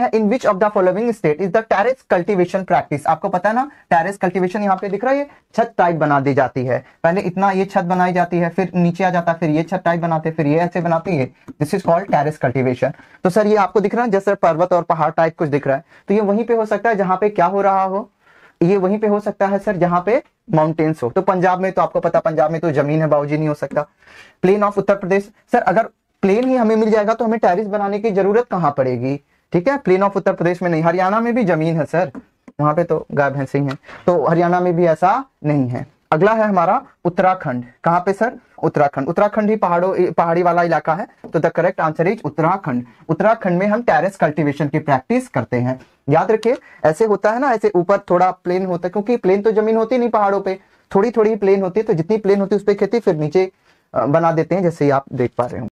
है in which of the following state is the terrace cultivation practice आपको पता है ना टेरिस कल्टिवेशन यहाँ पे दिख रहा है छत टाइप बना दी जाती है पहले इतना ये छत बनाई जाती है फिर नीचे आ जाता है फिर ये छत टाइप बनाते फिर ये ऐसे बनाती है this is called terrace cultivation तो सर ये आपको दिख रहा है जैसे पर्वत और पहाड़ टाइप कुछ दिख रहा है तो ये वहीं पे हो सकता है जहां पे क्या हो रहा हो ये वहीं पे हो सकता है सर जहां पे माउंटेन्स हो तो पंजाब में तो आपको पता पंजाब में तो जमीन है बाबूजी नहीं हो सकता plain of Uttar Pradesh sir अगर प्लेन ही हमें मिल जाएगा तो हमें टेरिस बनाने की जरूरत कहां पड़ेगी ठीक है प्लेन ऑफ उत्तर प्रदेश में नहीं हरियाणा में भी जमीन है सर वहां पे तो गाय भैंस ही है तो हरियाणा में भी ऐसा नहीं है अगला है हमारा उत्तराखंड कहाँ पे सर उत्तराखंड उत्तराखंड ही पहाड़ों पहाड़ी वाला इलाका है तो the correct answer is Uttarakhand Uttarakhand में हम टेरेस कल्टीवेशन की प्रैक्टिस करते हैं याद रखिए ऐसे होता है ना ऐसे ऊपर थोड़ा प्लेन होता है क्योंकि प्लेन तो जमीन होती नहीं पहाड़ों पे थोड़ी थोड़ी प्लेन होती है तो जितनी प्लेन होती है उस पर खेती फिर नीचे बना देते हैं जैसे आप देख पा रहे हो